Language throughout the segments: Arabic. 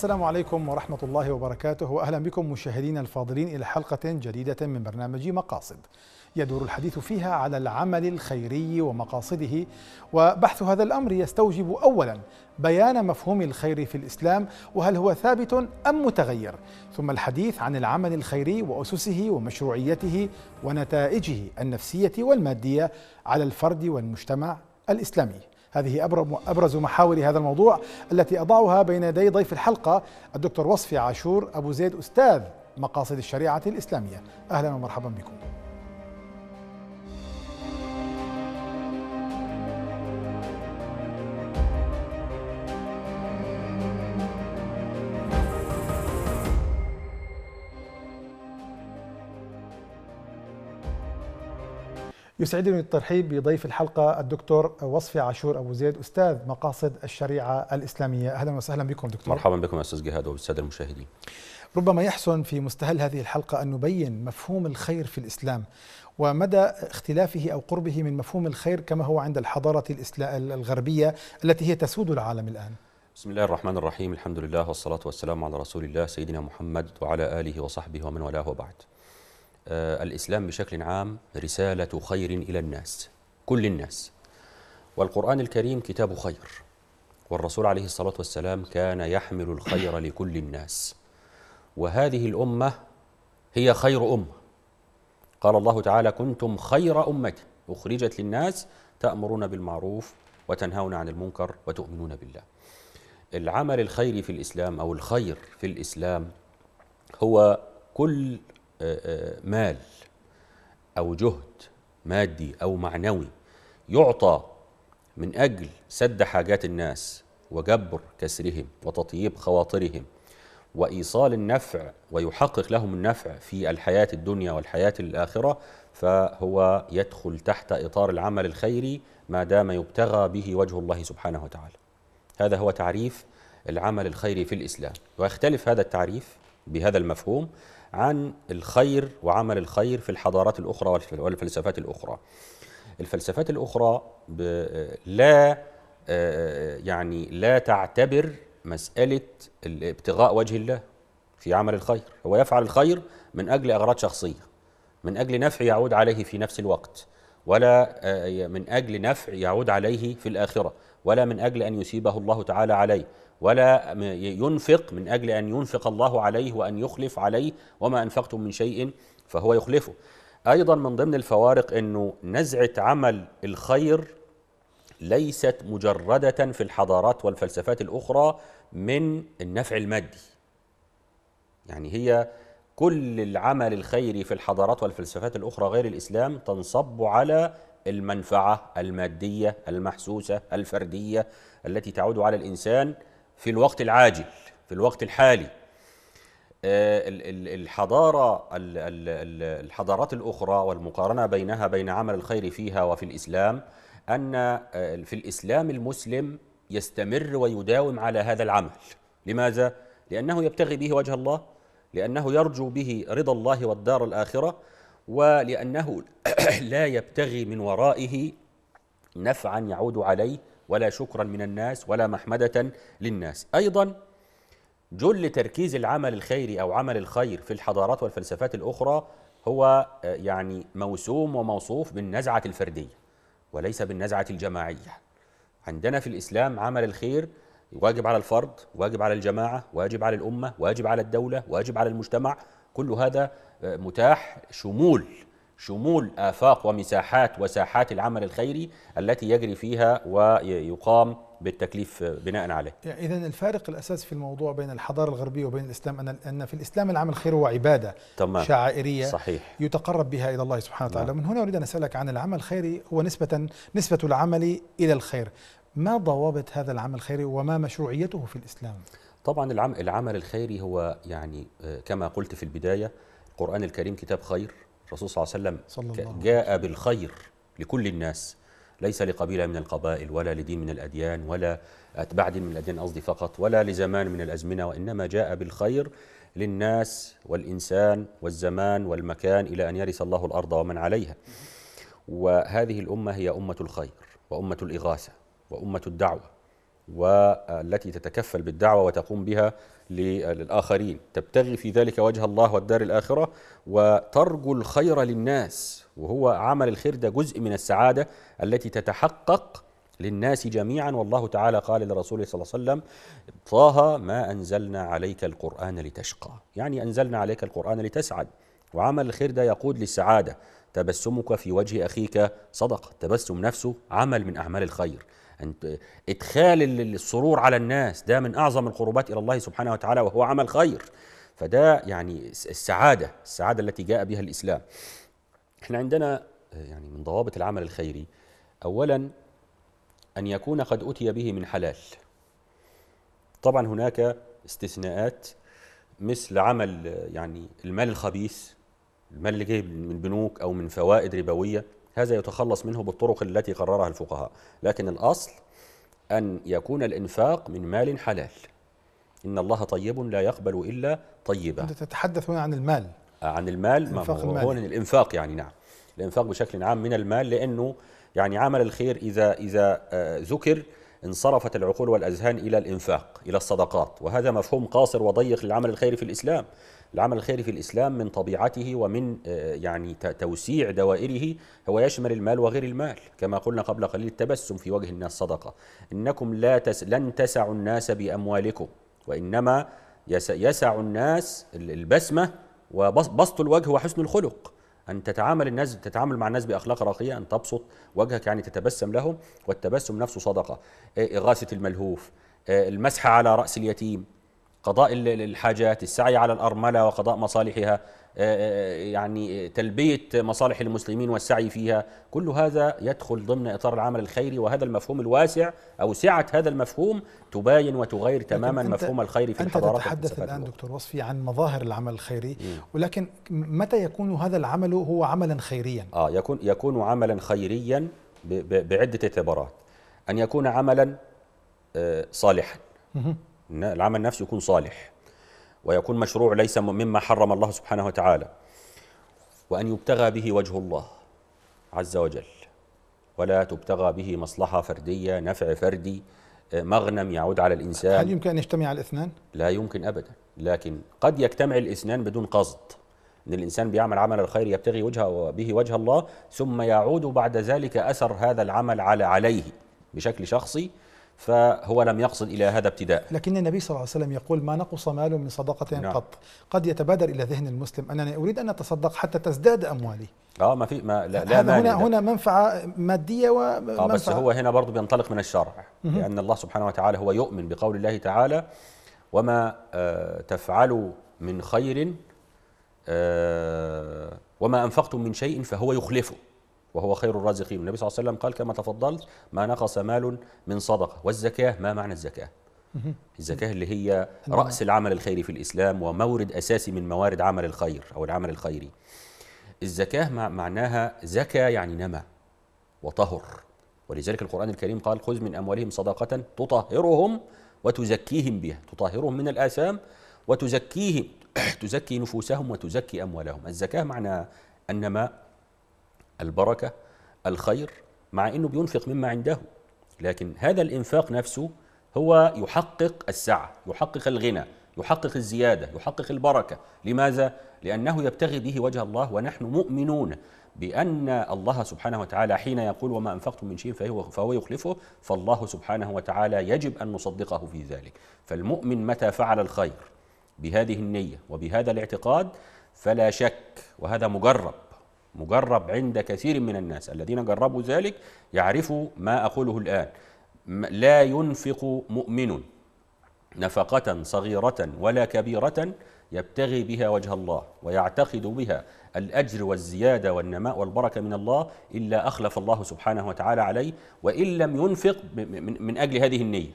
السلام عليكم ورحمة الله وبركاته وأهلا بكم مشاهدينا الفاضلين إلى حلقة جديدة من برنامج مقاصد يدور الحديث فيها على العمل الخيري ومقاصده وبحث هذا الأمر يستوجب أولا بيان مفهوم الخير في الإسلام وهل هو ثابت أم متغير ثم الحديث عن العمل الخيري وأسسه ومشروعيته ونتائجه النفسية والمادية على الفرد والمجتمع الإسلامي هذه أبرز محاور هذا الموضوع التي أضعها بين يدي ضيف الحلقة الدكتور وصفي عاشور أبو زيد أستاذ مقاصد الشريعة الإسلامية أهلا ومرحبا بكم يسعدني الترحيب بضيف الحلقة الدكتور وصفي عاشور أبو زيد أستاذ مقاصد الشريعة الإسلامية أهلا وسهلا بكم دكتور مرحبا بكم أستاذ جهاد وبالسادة المشاهدين ربما يحسن في مستهل هذه الحلقة أن نبين مفهوم الخير في الإسلام ومدى اختلافه أو قربه من مفهوم الخير كما هو عند الحضارة الغربية التي هي تسود العالم الآن بسم الله الرحمن الرحيم الحمد لله والصلاة والسلام على رسول الله سيدنا محمد وعلى آله وصحبه ومن والاه وبعد آه، الإسلام بشكل عام رسالة خير إلى الناس كل الناس والقرآن الكريم كتاب خير والرسول عليه الصلاة والسلام كان يحمل الخير لكل الناس وهذه الأمة هي خير أمة قال الله تعالى كنتم خير أمة أخرجت للناس تأمرون بالمعروف وتنهون عن المنكر وتؤمنون بالله العمل الخيري في الإسلام أو الخير في الإسلام هو كل مال أو جهد مادي أو معنوي يعطى من أجل سد حاجات الناس وجبر كسرهم وتطييب خواطرهم وإيصال النفع ويحقق لهم النفع في الحياة الدنيا والحياة الآخرة فهو يدخل تحت إطار العمل الخيري ما دام يبتغى به وجه الله سبحانه وتعالى هذا هو تعريف العمل الخيري في الإسلام ويختلف هذا التعريف بهذا المفهوم عن الخير وعمل الخير في الحضارات الأخرى والفلسفات الأخرى الفلسفات الأخرى لا آه، يعني لا تعتبر مسألة ابتغاء وجه الله في عمل الخير هو يفعل الخير من أجل أغراض شخصية من أجل نفع يعود عليه في نفس الوقت ولا آه، من أجل نفع يعود عليه في الآخرة ولا من أجل أن يثيبه الله تعالى عليه ولا ينفق من اجل ان ينفق الله عليه وان يخلف عليه وما انفقتم من شيء فهو يخلفه. ايضا من ضمن الفوارق انه نزعه عمل الخير ليست مجرده في الحضارات والفلسفات الاخرى من النفع المادي. يعني هي كل العمل الخيري في الحضارات والفلسفات الاخرى غير الاسلام تنصب على المنفعه الماديه المحسوسه الفرديه التي تعود على الانسان في الوقت العاجل في الوقت الحالي آه، الحضارة الحضارات الأخرى والمقارنة بينها بين عمل الخير فيها وفي الإسلام أن آه، في الإسلام المسلم يستمر ويداوم على هذا العمل لماذا؟ لأنه يبتغي به وجه الله لأنه يرجو به رضا الله والدار الآخرة ولأنه لا يبتغي من ورائه نفعا يعود عليه ولا شكرا من الناس ولا محمدة للناس أيضا جل تركيز العمل الخيري أو عمل الخير في الحضارات والفلسفات الأخرى هو آه، يعني موسوم وموصوف بالنزعة الفردية وليس بالنزعة الجماعية عندنا في الإسلام عمل الخير واجب على الفرد واجب على الجماعة واجب على الأمة واجب على الدولة واجب على المجتمع كل هذا آه، متاح شمول شمول آفاق ومساحات وساحات العمل الخيري التي يجري فيها ويقام بالتكليف بناء عليه إذا الفارق الأساسي في الموضوع بين الحضارة الغربية وبين الإسلام أن في الإسلام العمل الخيري هو عبادة تمام. شعائرية صحيح. يتقرب بها إلى الله سبحانه وتعالى نعم. من هنا أريد أن أسألك عن العمل الخيري هو نسبة نسبة العمل إلى الخير ما ضوابط هذا العمل الخيري وما مشروعيته في الإسلام؟ طبعا العمل الخيري هو يعني آه، كما قلت في البداية القرآن الكريم كتاب خير الرسول صلى الله عليه وسلم صلى الله عليه جاء بالخير لكل الناس ليس لقبيلة من القبائل ولا لدين من الأديان ولا أتباع دين من الأديان قصدي فقط ولا لزمان من الأزمنة وإنما جاء بالخير للناس والإنسان والزمان والمكان إلى أن يرث الله الأرض ومن عليها وهذه الأمة هي أمة الخير وأمة الإغاثة وأمة الدعوة والتي تتكفل بالدعوة وتقوم بها للآخرين تبتغي في ذلك وجه الله والدار الآخرة وترجو الخير للناس وهو عمل الخير ده جزء من السعادة التي تتحقق للناس جميعا والله تعالى قال لرسوله صلى الله عليه وسلم طه ما أنزلنا عليك القرآن لتشقى يعني أنزلنا عليك القرآن لتسعد وعمل الخير ده يقود للسعادة تبسمك في وجه أخيك صدقة التبسم نفسه عمل من أعمال الخير أنت إدخال السرور على الناس ده من أعظم القربات إلى الله سبحانه وتعالى وهو عمل خير فده يعني السعادة السعادة التي جاء بها الإسلام احنا عندنا آه، يعني من ضوابط العمل الخيري أولا أن يكون قد أتي به من حلال طبعا هناك استثناءات مثل عمل يعني المال الخبيث المال اللي جاي من بنوك أو من فوائد ربوية هذا يتخلص منه بالطرق التي قررها الفقهاء لكن الأصل أن يكون الإنفاق من مال حلال إن الله طيب لا يقبل إلا طيبا أنت تتحدث هنا عن المال آه، عن المال ما هو هون الإنفاق يعني نعم الإنفاق بشكل عام من المال لأنه يعني عمل الخير إذا إذا آه، ذكر انصرفت العقول والأذهان إلى الإنفاق إلى الصدقات وهذا مفهوم قاصر وضيق للعمل الخيري في الإسلام العمل الخيري في الإسلام من طبيعته ومن آه، يعني توسيع دوائره هو يشمل المال وغير المال كما قلنا قبل قليل التبسم في وجه الناس صدقة إنكم لا تس لن تسعوا الناس بأموالكم وإنما يسع الناس البسمة وبسط الوجه وحسن الخلق أن تتعامل الناس تتعامل مع الناس بأخلاق راقية أن تبسط وجهك يعني تتبسم لهم والتبسم نفسه صدقة إغاثة آه، الملهوف آه، المسح على رأس اليتيم قضاء الحاجات السعي على الأرملة وقضاء مصالحها آه، آه، آه، يعني تلبية مصالح المسلمين والسعي فيها كل هذا يدخل ضمن إطار العمل الخيري وهذا المفهوم الواسع أو سعة هذا المفهوم تباين وتغير تماما مفهوم الخير في أنت الحضارة أنت تتحدث الآن دكتور وصفي عن مظاهر العمل الخيري ولكن متى يكون هذا العمل هو عملا خيريا؟ آه يكون, يكون عملا خيريا بعدة اعتبارات أن يكون عملا صالحا العمل نفسه يكون صالح ويكون مشروع ليس مما حرم الله سبحانه وتعالى وأن يبتغى به وجه الله عز وجل ولا تبتغى به مصلحة فردية نفع فردي مغنم يعود على الإنسان هل يمكن أن يجتمع الاثنان؟ لا يمكن أبدا لكن قد يجتمع الاثنان بدون قصد ان الانسان بيعمل عمل الخير يبتغي وجهه به وجه الله ثم يعود بعد ذلك اثر هذا العمل على عليه بشكل شخصي فهو لم يقصد إلى هذا ابتداء لكن النبي صلى الله عليه وسلم يقول ما نقص مال من صدقة نعم. قط قد يتبادر إلى ذهن المسلم أنني أريد أن أتصدق حتى تزداد أموالي اه ما في ما لا, لا هنا هنا منفعه ماديه ومنفعه آه بس هو هنا برضه بينطلق من الشرع لان الله سبحانه وتعالى هو يؤمن بقول الله تعالى وما آه تفعلوا من خير آه وما انفقتم من شيء فهو يخلفه وهو خير الرازقين والنبي صلى الله عليه وسلم قال كما تفضلت ما نقص مال من صدقة والزكاة ما معنى الزكاة الزكاة اللي هي رأس العمل الخيري في الإسلام ومورد أساسي من موارد عمل الخير أو العمل الخيري الزكاة معناها زكى يعني نمى وطهر ولذلك القرآن الكريم قال خذ من أموالهم صدقة تطهرهم وتزكيهم بها تطهرهم من الآثام وتزكيهم تزكي نفوسهم وتزكي أموالهم الزكاة معناها النماء البركة الخير مع أنه بينفق مما عنده لكن هذا الإنفاق نفسه هو يحقق السعة يحقق الغنى يحقق الزيادة يحقق البركة لماذا؟ لأنه يبتغي به وجه الله ونحن مؤمنون بأن الله سبحانه وتعالى حين يقول وما أنفقتم من شيء فهو, فهو يخلفه فالله سبحانه وتعالى يجب أن نصدقه في ذلك فالمؤمن متى فعل الخير بهذه النية وبهذا الاعتقاد فلا شك وهذا مجرب مجرب عند كثير من الناس الذين جربوا ذلك يعرفوا ما أقوله الآن لا ينفق مؤمن نفقة صغيرة ولا كبيرة يبتغي بها وجه الله ويعتقد بها الأجر والزيادة والنماء والبركة من الله إلا أخلف الله سبحانه وتعالى عليه وإن لم ينفق من أجل هذه النية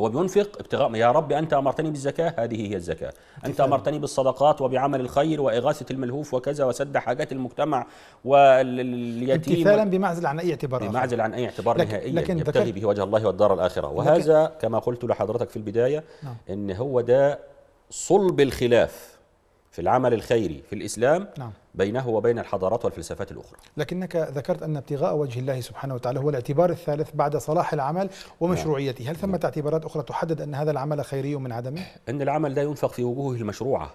هو بينفق ابتغاء يا رب أنت أمرتني بالزكاة هذه هي الزكاة أنت أمرتني بالصدقات وبعمل الخير وإغاثة الملهوف وكذا وسد حاجات المجتمع واليتيم امتثالا بمعزل عن أي اعتبار بمعزل عن أي اعتبار لكن نهائيا لكن يبتغي به وجه الله والدار الآخرة وهذا كما قلت لحضرتك في البداية نعم. أن هو ده صلب الخلاف في العمل الخيري في الإسلام نعم. بينه وبين الحضارات والفلسفات الأخرى لكنك ذكرت أن ابتغاء وجه الله سبحانه وتعالى هو الاعتبار الثالث بعد صلاح العمل ومشروعيته هل ثمة نعم. اعتبارات أخرى تحدد أن هذا العمل خيري من عدمه؟ أن العمل لا ينفق في وجوهه المشروعة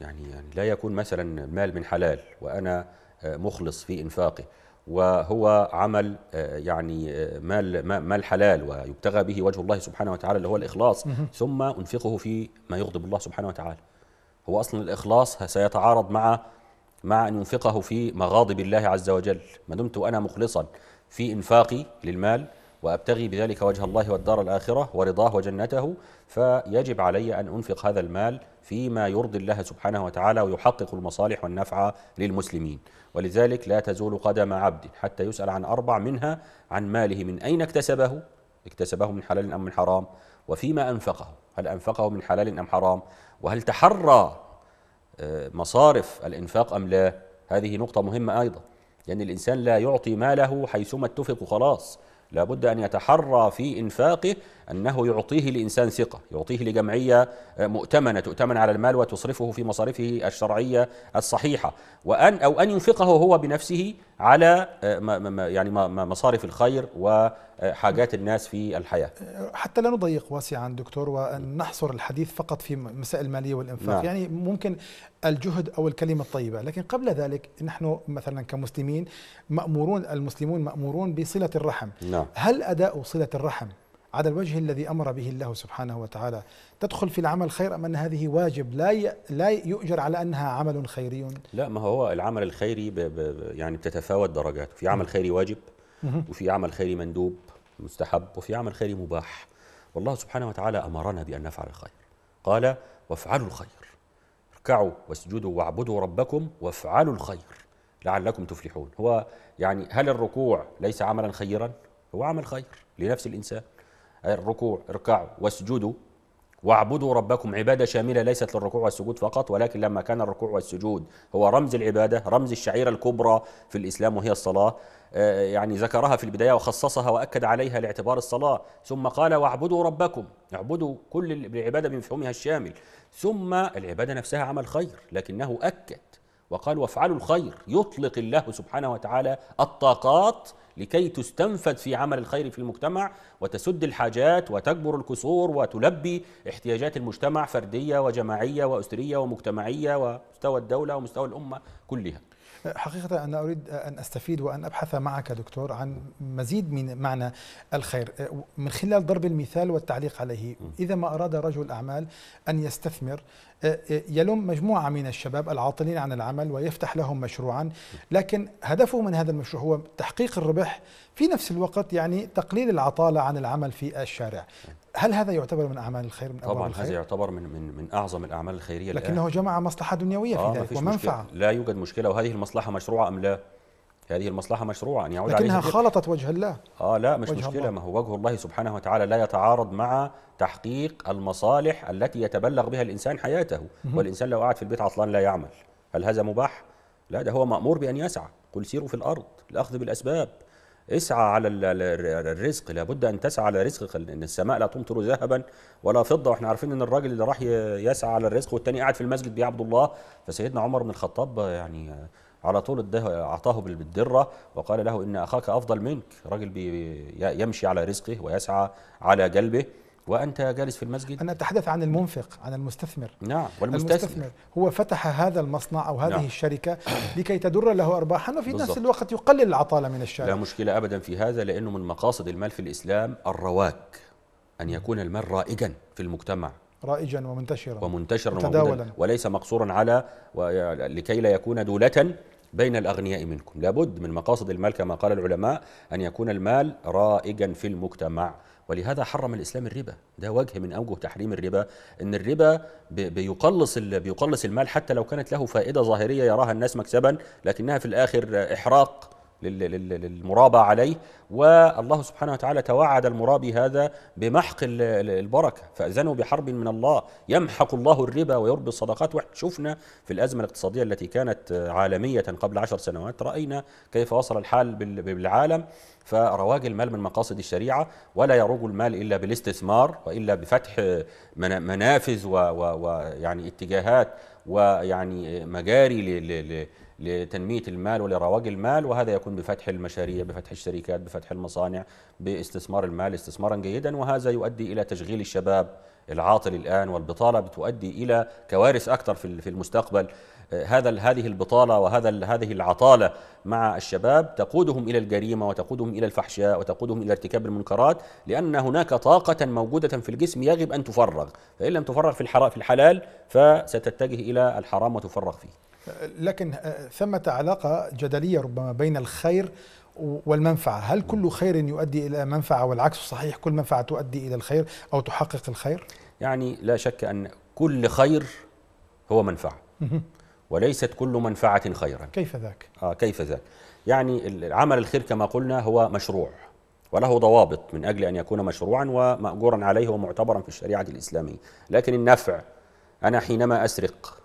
يعني, يعني لا يكون مثلا مال من حلال وأنا آه، مخلص في إنفاقه وهو عمل آه، يعني آه، مال مال حلال ويبتغى به وجه الله سبحانه وتعالى اللي هو الاخلاص ثم انفقه في ما يغضب الله سبحانه وتعالى هو أصلا الإخلاص سيتعارض مع مع أن ينفقه في مغاضب الله عز وجل ما دمت أنا مخلصا في إنفاقي للمال وأبتغي بذلك وجه الله والدار الآخرة ورضاه وجنته فيجب علي أن أنفق هذا المال فيما يرضي الله سبحانه وتعالى ويحقق المصالح والنفع للمسلمين ولذلك لا تزول قدم عبد حتى يسأل عن أربع منها عن ماله من أين اكتسبه اكتسبه من حلال أم من حرام وفيما أنفقه هل أنفقه من حلال أم حرام وهل تحرى آه، مصارف الإنفاق أم لا هذه نقطة مهمة أيضا لأن يعني الإنسان لا يعطي ماله حيثما اتفق خلاص لابد أن يتحرى في إنفاقه أنه يعطيه لإنسان ثقة يعطيه لجمعية آه، مؤتمنة تؤتمن على المال وتصرفه في مصارفه الشرعية الصحيحة وأن أو أن ينفقه هو بنفسه على آه، يعني مصارف الخير وحاجات آه، الناس في الحياة حتى لا نضيق واسعا دكتور وأن نحصر الحديث فقط في مسائل المالية والإنفاق نعم. يعني ممكن الجهد أو الكلمة الطيبة لكن قبل ذلك نحن مثلا كمسلمين مأمورون المسلمون مأمورون بصلة الرحم نعم. هل أداء صلة الرحم على الوجه الذي امر به الله سبحانه وتعالى تدخل في العمل خير ام ان هذه واجب لا لا يؤجر على انها عمل خيري؟ لا ما هو العمل الخيري ب ب يعني بتتفاوت درجاته، في عمل خيري واجب وفي عمل خيري مندوب مستحب وفي عمل خيري مباح والله سبحانه وتعالى امرنا بان نفعل الخير قال وافعلوا الخير اركعوا واسجدوا واعبدوا ربكم وافعلوا الخير لعلكم تفلحون هو يعني هل الركوع ليس عملا خيرا هو عمل خير لنفس الانسان الركوع اركعوا واسجدوا واعبدوا ربكم عبادة شاملة ليست للركوع والسجود فقط ولكن لما كان الركوع والسجود هو رمز العبادة رمز الشعيرة الكبرى في الإسلام وهي الصلاة آه، يعني ذكرها في البداية وخصصها وأكد عليها لاعتبار الصلاة ثم قال واعبدوا ربكم اعبدوا كل العبادة بمفهومها الشامل ثم العبادة نفسها عمل خير لكنه أكد وقال وافعلوا الخير يطلق الله سبحانه وتعالى الطاقات لكي تستنفذ في عمل الخير في المجتمع وتسد الحاجات وتكبر الكسور وتلبي احتياجات المجتمع فرديه وجماعيه واسريه ومجتمعيه ومستوى الدوله ومستوى الامه كلها حقيقة أنا أريد أن أستفيد وأن أبحث معك دكتور عن مزيد من معنى الخير من خلال ضرب المثال والتعليق عليه إذا ما أراد رجل أعمال أن يستثمر آه، آه، يلم مجموعة من الشباب العاطلين عن العمل ويفتح لهم مشروعا لكن هدفه من هذا المشروع هو تحقيق الربح في نفس الوقت يعني تقليل العطالة عن العمل في الشارع هل هذا يعتبر من اعمال الخير من طبعا الخير؟ هذا يعتبر من من من اعظم الاعمال الخيريه لكنه الآن. جمع مصلحه دنيويه في آه ذلك ومنفعه لا يوجد مشكله وهذه المصلحه مشروعه ام لا؟ هذه المصلحه مشروعه ان يعني يعود لكنها عليها خالطت وجه الله اه لا مش مشكله الله. ما هو وجه الله سبحانه وتعالى لا يتعارض مع تحقيق المصالح التي يتبلغ بها الانسان حياته مه. والانسان لو قعد في البيت عطلان لا يعمل هل هذا مباح؟ لا ده هو مامور بان يسعى قل سيروا في الارض الاخذ بالاسباب اسعى على الرزق لابد ان تسعى على رزقك ان السماء لا تمطر ذهبا ولا فضه واحنا عارفين ان الراجل اللي راح يسعى على الرزق والتاني قاعد في المسجد بيعبد الله فسيدنا عمر بن الخطاب يعني على طول اعطاه بالدره وقال له ان اخاك افضل منك راجل يمشي على رزقه ويسعى على جلبه وأنت جالس في المسجد أنا أتحدث عن المنفق عن المستثمر نعم والمستثمر المستثمر هو فتح هذا المصنع أو هذه نعم. الشركة لكي تدر له أرباحا وفي نفس الوقت يقلل العطالة من الشارع لا مشكلة أبدا في هذا لأنه من مقاصد المال في الإسلام الرواك أن يكون المال رائجا في المجتمع رائجا ومنتشرا ومنتشرا متداولا وليس مقصورا على لكي لا يكون دولة بين الأغنياء منكم لابد من مقاصد المال كما قال العلماء أن يكون المال رائجا في المجتمع ولهذا حرم الاسلام الربا ده وجه من اوجه تحريم الربا ان الربا بيقلص بيقلص المال حتى لو كانت له فائده ظاهريه يراها الناس مكسبا لكنها في الاخر احراق للمرابى عليه والله سبحانه وتعالى توعد المرابي هذا بمحق البركة فأذنوا بحرب من الله يمحق الله الربا ويربي الصدقات واحنا شفنا في الأزمة الاقتصادية التي كانت عالمية قبل عشر سنوات رأينا كيف وصل الحال بالعالم فرواج المال من مقاصد الشريعة ولا يروج المال إلا بالاستثمار وإلا بفتح منافذ ويعني اتجاهات ويعني مجاري لتنمية المال ولرواج المال وهذا يكون بفتح المشاريع بفتح الشركات بفتح المصانع باستثمار المال استثمارا جيدا وهذا يؤدي إلى تشغيل الشباب العاطل الآن والبطالة بتؤدي إلى كوارث أكثر في المستقبل آه، هذا هذه البطالة وهذا هذه العطالة مع الشباب تقودهم إلى الجريمة وتقودهم إلى الفحشاء وتقودهم إلى ارتكاب المنكرات لأن هناك طاقة موجودة في الجسم يجب أن تفرغ فإن لم تفرغ في الحلال فستتجه إلى الحرام وتفرغ فيه لكن آه، ثمة علاقة جدلية ربما بين الخير والمنفعة هل كل خير يؤدي إلى منفعة والعكس صحيح كل منفعة تؤدي إلى الخير أو تحقق الخير يعني لا شك أن كل خير هو منفعة وليست كل منفعة خيرا كيف ذاك؟ آه كيف ذاك؟ يعني عمل الخير كما قلنا هو مشروع وله ضوابط من أجل أن يكون مشروعا ومأجورا عليه ومعتبرا في الشريعة الإسلامية لكن النفع أنا حينما أسرق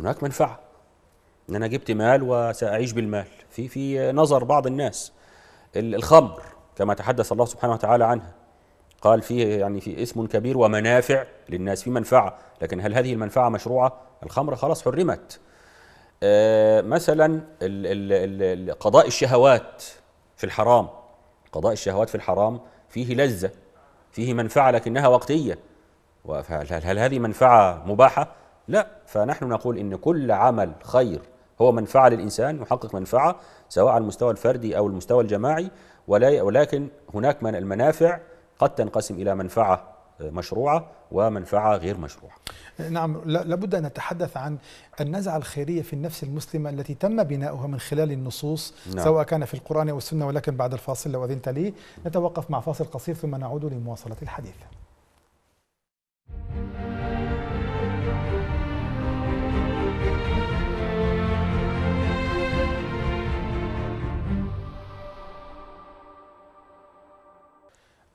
هناك منفعه ان انا جبت مال وساعيش بالمال في في نظر بعض الناس الخمر كما تحدث الله سبحانه وتعالى عنها قال فيه يعني في اسم كبير ومنافع للناس في منفعه لكن هل هذه المنفعه مشروعه الخمر خلاص حرمت آه مثلا ال ال قضاء الشهوات في الحرام قضاء الشهوات في الحرام فيه لذه فيه منفعه لكنها وقتيه هل هذه منفعه مباحه لا فنحن نقول إن كل عمل خير هو منفعة للإنسان يحقق منفعة سواء على المستوى الفردي أو المستوى الجماعي ولكن هناك من المنافع قد تنقسم إلى منفعة آه، مشروعة ومنفعة غير مشروعة نعم لابد أن نتحدث عن النزعة الخيرية في النفس المسلمة التي تم بناؤها من خلال النصوص نعم. سواء كان في القرآن أو السنة ولكن بعد الفاصل لو أذنت لي نتوقف مع فاصل قصير ثم نعود لمواصلة الحديث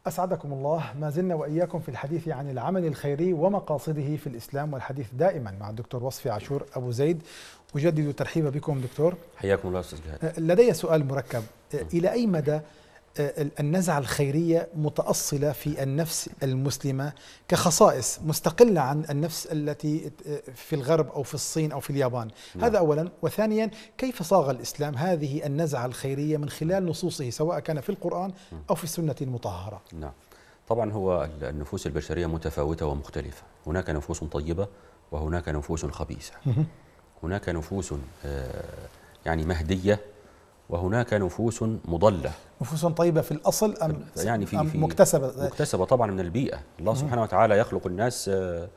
أسعدكم الله ما زلنا وإياكم في الحديث عن العمل الخيري ومقاصده في الإسلام والحديث دائما مع الدكتور وصفي عاشور أبو زيد أجدد الترحيب بكم دكتور حياكم الله أستاذ جهاد أه، لدي سؤال مركب أه، إلى أي مدى آه، النزعة الخيرية متأصلة في النفس المسلمة كخصائص مستقلة عن النفس التي آه، في الغرب أو في الصين أو في اليابان نعم. هذا أولا وثانيا كيف صاغ الإسلام هذه النزعة الخيرية من خلال نصوصه سواء كان في القرآن نعم. أو في السنة المطهرة نعم طبعا هو النفوس البشرية متفاوتة ومختلفة هناك نفوس طيبة وهناك نفوس خبيثة هناك نفوس آه، يعني مهدية وهناك نفوس مضلة نفوس طيبة في الأصل أم, يعني في أم في مكتسبة مكتسبة طبعا من البيئة الله سبحانه وتعالى يخلق الناس آه،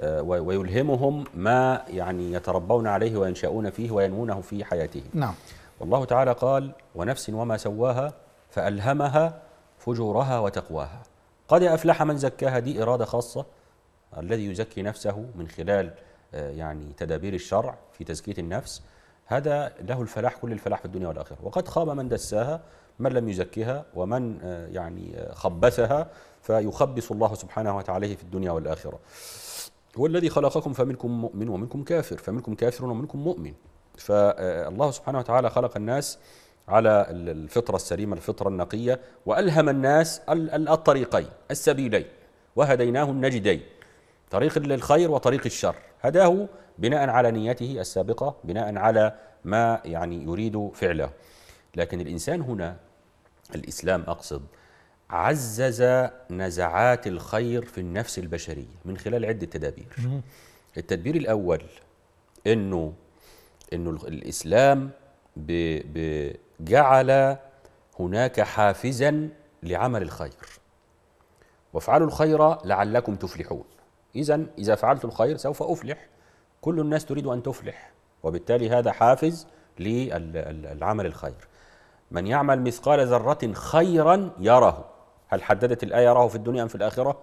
آه، ويلهمهم ما يعني يتربون عليه وينشأون فيه وينمونه في حياتهم نعم والله تعالى قال ونفس وما سواها فألهمها فجورها وتقواها قد أفلح من زكاها دي إرادة خاصة الذي يزكي نفسه من خلال آه، يعني تدابير الشرع في تزكية النفس هذا له الفلاح كل الفلاح في الدنيا والآخرة وقد خاب من دساها من لم يزكها ومن آه، يعني آه، خبثها فيخبص الله سبحانه وتعالى في الدنيا والآخرة هو الذي خلقكم فمنكم مؤمن ومنكم كافر فمنكم كافر ومنكم مؤمن فالله سبحانه وتعالى خلق الناس على الفطرة السليمة الفطرة النقية وألهم الناس الطريقين السبيلين وهديناه النجدين طريق الخير وطريق الشر هداه بناء على نيته السابقة بناء على ما يعني يريد فعله لكن الإنسان هنا الإسلام أقصد عزز نزعات الخير في النفس البشرية من خلال عدة تدابير التدبير الأول أنه أنه الإسلام جعل هناك حافزا لعمل الخير وافعلوا الخير لعلكم تفلحون إذا إذا فعلت الخير سوف أفلح كل الناس تريد أن تفلح وبالتالي هذا حافز للعمل الخير من يعمل مثقال ذرة خيرا يره هل حددت الآية يراه في الدنيا أم في الآخرة؟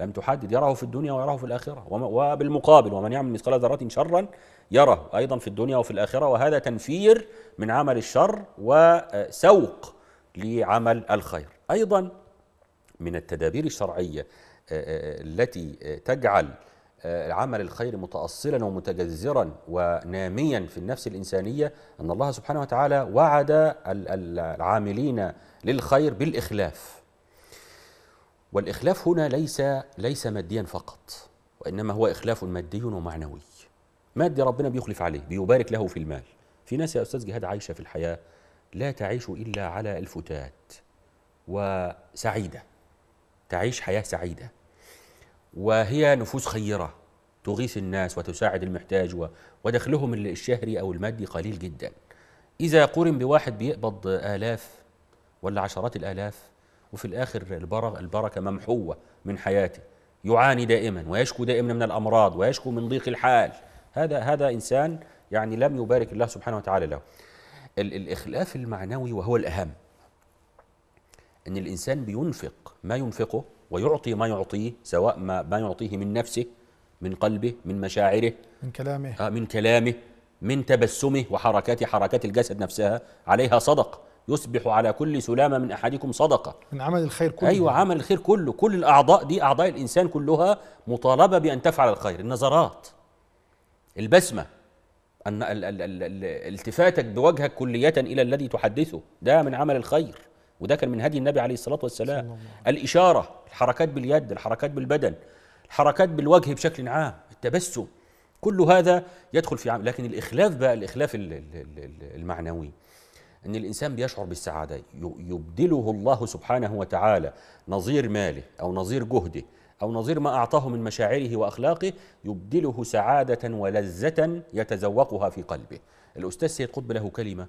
لم تحدد يره في الدنيا ويراه في الآخرة وبالمقابل ومن يعمل مثقال ذرة شرا يره أيضا في الدنيا وفي الآخرة وهذا تنفير من عمل الشر وسوق لعمل الخير أيضا من التدابير الشرعية التي تجعل آه، عمل الخير متأصلا ومتجذرا وناميا في النفس الإنسانية أن الله سبحانه وتعالى وعد العاملين للخير بالإخلاف والإخلاف هنا ليس ليس ماديا فقط وإنما هو إخلاف مادي ومعنوي مادي ربنا بيخلف عليه بيبارك له في المال في ناس يا أستاذ جهاد عايشة في الحياة لا تعيش إلا على الفتات وسعيدة تعيش حياة سعيدة وهي نفوس خيرة تغيث الناس وتساعد المحتاج ودخلهم الشهري أو المادي قليل جدا إذا قرن بواحد بيقبض آلاف ولا عشرات الآلاف وفي الآخر البركة ممحوة من حياته يعاني دائما ويشكو دائما من الأمراض ويشكو من ضيق الحال هذا هذا إنسان يعني لم يبارك الله سبحانه وتعالى له الإخلاف المعنوي وهو الأهم أن الإنسان بينفق ما ينفقه ويعطي ما يعطيه سواء ما, ما يعطيه من نفسه من قلبه من مشاعره من كلامه آه من كلامه من تبسمه وحركات حركات الجسد نفسها عليها صدق يصبح على كل سلامة من أحدكم صدقة من عمل الخير كله أيوة عمل الخير كله كل الأعضاء دي أعضاء الإنسان كلها مطالبة بأن تفعل الخير النظرات البسمة أن بوجهك كلية إلى الذي تحدثه ده من عمل الخير وده كان من هدي النبي عليه الصلاة والسلام الإشارة الحركات باليد الحركات بالبدن الحركات بالوجه بشكل عام التبسم كل هذا يدخل في عام لكن الإخلاف بقى الإخلاف المعنوي أن الإنسان بيشعر بالسعادة يبدله الله سبحانه وتعالى نظير ماله أو نظير جهده أو نظير ما أعطاه من مشاعره وأخلاقه يبدله سعادة ولذة يتذوقها في قلبه الأستاذ سيد قطب له كلمة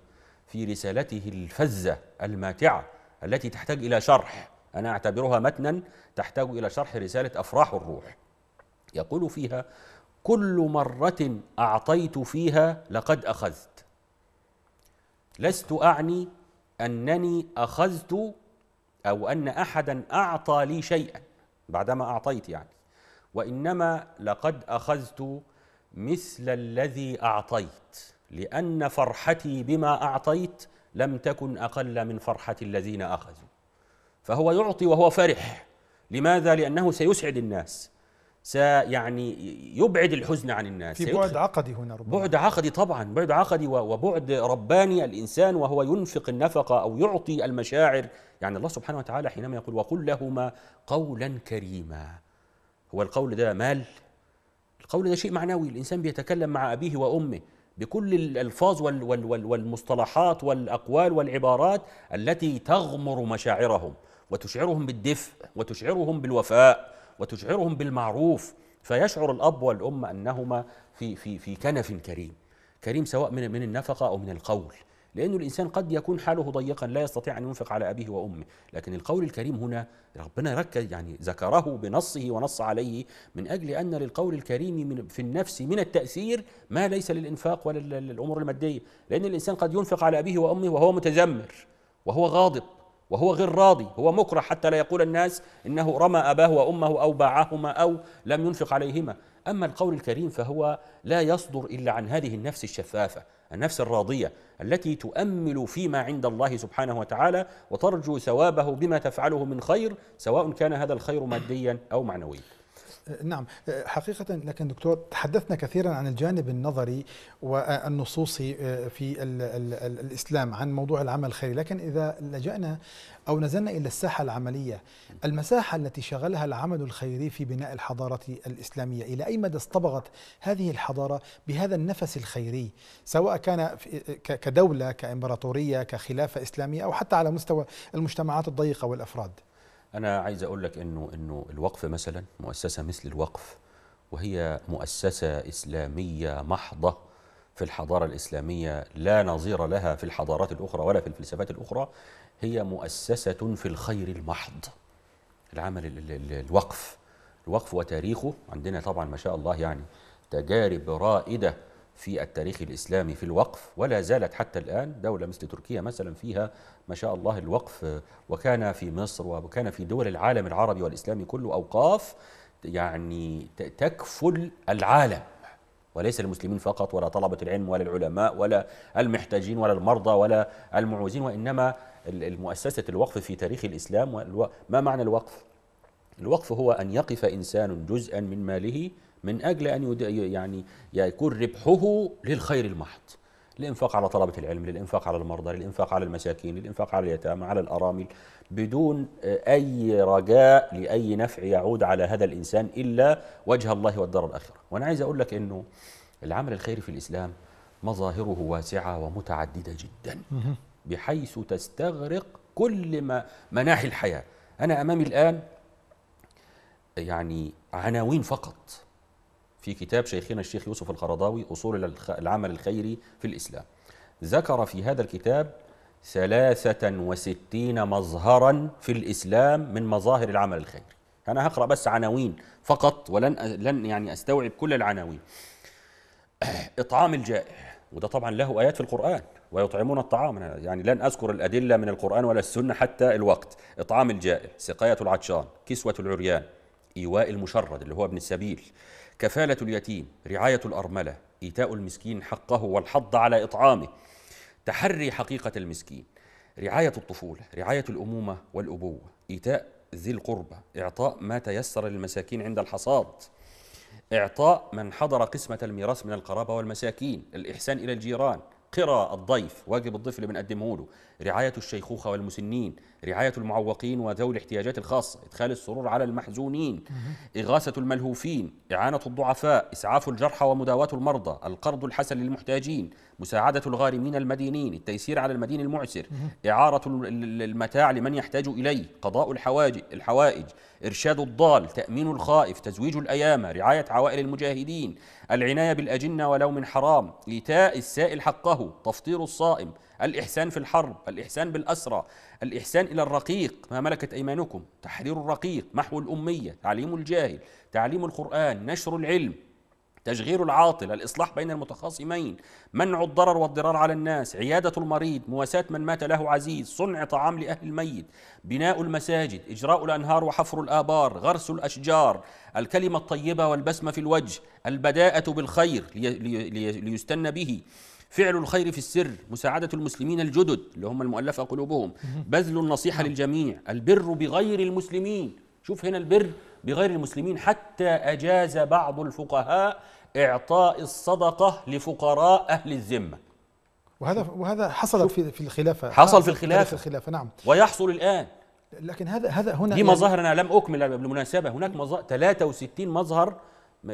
في رسالته الفزة الماتعة التي تحتاج إلى شرح أنا أعتبرها متنا تحتاج إلى شرح رسالة أفراح الروح يقول فيها كل مرة أعطيت فيها لقد أخذت لست أعني أنني أخذت أو أن أحدا أعطى لي شيئا بعدما أعطيت يعني وإنما لقد أخذت مثل الذي أعطيت لأن فرحتي بما أعطيت لم تكن أقل من فرحة الذين أخذوا فهو يعطي وهو فرح لماذا؟ لأنه سيسعد الناس سيعني يبعد الحزن عن الناس في بعد عقدي هنا ربما بعد عقدي طبعا بعد عقدي وبعد رباني الإنسان وهو ينفق النفقة أو يعطي المشاعر يعني الله سبحانه وتعالى حينما يقول وقل لهما قولا كريما هو القول ده مال القول ده شيء معنوي الإنسان بيتكلم مع أبيه وأمه بكل الألفاظ والمصطلحات والأقوال والعبارات التي تغمر مشاعرهم وتشعرهم بالدفء وتشعرهم بالوفاء وتشعرهم بالمعروف فيشعر الأب والأم أنهما في في في كنف كريم كريم سواء من من النفقة أو من القول لأن الإنسان قد يكون حاله ضيقا لا يستطيع أن ينفق على أبيه وأمه لكن القول الكريم هنا ربنا ركز يعني ذكره بنصه ونص عليه من أجل أن للقول الكريم من في النفس من التأثير ما ليس للإنفاق ولا للأمور المادية لأن الإنسان قد ينفق على أبيه وأمه وهو متذمر وهو غاضب وهو غير راضي هو مكره حتى لا يقول الناس انه رمى اباه وامه او باعهما او لم ينفق عليهما اما القول الكريم فهو لا يصدر الا عن هذه النفس الشفافه النفس الراضية التي تؤمل فيما عند الله سبحانه وتعالى وترجو ثوابه بما تفعله من خير سواء كان هذا الخير ماديا أو معنويا نعم أه، حقيقة لكن دكتور تحدثنا كثيرا عن الجانب النظري والنصوصي أه، في الـ الـ الـ الإسلام عن موضوع العمل الخيري لكن إذا لجأنا أو نزلنا إلى الساحة العملية المساحة التي شغلها العمل الخيري في بناء الحضارة الإسلامية إلى أي مدى اصطبغت هذه الحضارة بهذا النفس الخيري سواء كان كدولة كإمبراطورية كخلافة إسلامية أو حتى على مستوى المجتمعات الضيقة والأفراد انا عايز اقول لك انه انه الوقف مثلا مؤسسه مثل الوقف وهي مؤسسه اسلاميه محضه في الحضاره الاسلاميه لا نظير لها في الحضارات الاخرى ولا في الفلسفات الاخرى هي مؤسسه في الخير المحض العمل الوقف الوقف وتاريخه عندنا طبعا ما شاء الله يعني تجارب رائده في التاريخ الإسلامي في الوقف ولا زالت حتى الآن دولة مثل تركيا مثلا فيها ما شاء الله الوقف وكان في مصر وكان في دول العالم العربي والإسلامي كله أوقاف يعني تكفل العالم وليس المسلمين فقط ولا طلبة العلم ولا العلماء ولا المحتاجين ولا المرضى ولا المعوزين وإنما المؤسسة الوقف في تاريخ الإسلام ما معنى الوقف؟ الوقف هو أن يقف إنسان جزءا من ماله من أجل أن يعني يكون ربحه للخير المحض الإنفاق على طلبة العلم للإنفاق على المرضى للإنفاق على المساكين للإنفاق على اليتامى على الأرامل بدون أي رجاء لأي نفع يعود على هذا الإنسان إلا وجه الله والدار الآخرة وأنا عايز أقول لك أنه العمل الخيري في الإسلام مظاهره واسعة ومتعددة جدا بحيث تستغرق كل ما مناحي الحياة أنا أمامي الآن يعني عناوين فقط في كتاب شيخنا الشيخ يوسف القرضاوي أصول العمل الخيري في الإسلام ذكر في هذا الكتاب ثلاثة وستين مظهرا في الإسلام من مظاهر العمل الخيري أنا هقرأ بس عناوين فقط ولن لن يعني أستوعب كل العناوين إطعام الجائع وده طبعا له آيات في القرآن ويطعمون الطعام يعني لن أذكر الأدلة من القرآن ولا السنة حتى الوقت إطعام الجائع سقاية العطشان كسوة العريان إيواء المشرد اللي هو ابن السبيل كفالة اليتيم رعاية الأرملة إيتاء المسكين حقه والحض على إطعامه تحري حقيقة المسكين رعاية الطفولة رعاية الأمومة والأبوة إيتاء ذي القربة إعطاء ما تيسر للمساكين عند الحصاد إعطاء من حضر قسمة الميراث من القرابة والمساكين الإحسان إلى الجيران قرى الضيف واجب الضيف اللي بنقدمه له رعاية الشيخوخة والمسنين رعاية المعوقين وذوي الاحتياجات الخاصة إدخال السرور على المحزونين إغاثة الملهوفين إعانة الضعفاء إسعاف الجرحى ومداواة المرضى القرض الحسن للمحتاجين مساعدة الغارمين المدينين التيسير على المدين المعسر إعارة المتاع لمن يحتاج إليه قضاء الحوائج الحوائج إرشاد الضال تأمين الخائف تزويج الأيام رعاية عوائل المجاهدين العناية بالأجنة ولو من حرام إيتاء السائل حقه تفطير الصائم الإحسان في الحرب الإحسان بالأسرى الإحسان إلى الرقيق ما ملكت أيمانكم تحرير الرقيق محو الأمية تعليم الجاهل تعليم القرآن نشر العلم تشغيل العاطل الإصلاح بين المتخاصمين منع الضرر والضرار على الناس عيادة المريض مواساة من مات له عزيز صنع طعام لأهل الميت بناء المساجد إجراء الأنهار وحفر الآبار غرس الأشجار الكلمة الطيبة والبسمة في الوجه البداءة بالخير ليستنى به فعل الخير في السر مساعدة المسلمين الجدد اللي هم المؤلفة قلوبهم بذل النصيحة نعم. للجميع البر بغير المسلمين شوف هنا البر بغير المسلمين حتى أجاز بعض الفقهاء إعطاء الصدقة لفقراء أهل الذمة وهذا وهذا حصل في في الخلافة حصل في الخلافة في الخلافة نعم ويحصل الآن لكن هذا هذا هنا دي يعني مظاهر أنا لم أكمل بالمناسبة هناك مظاهر 63 مظهر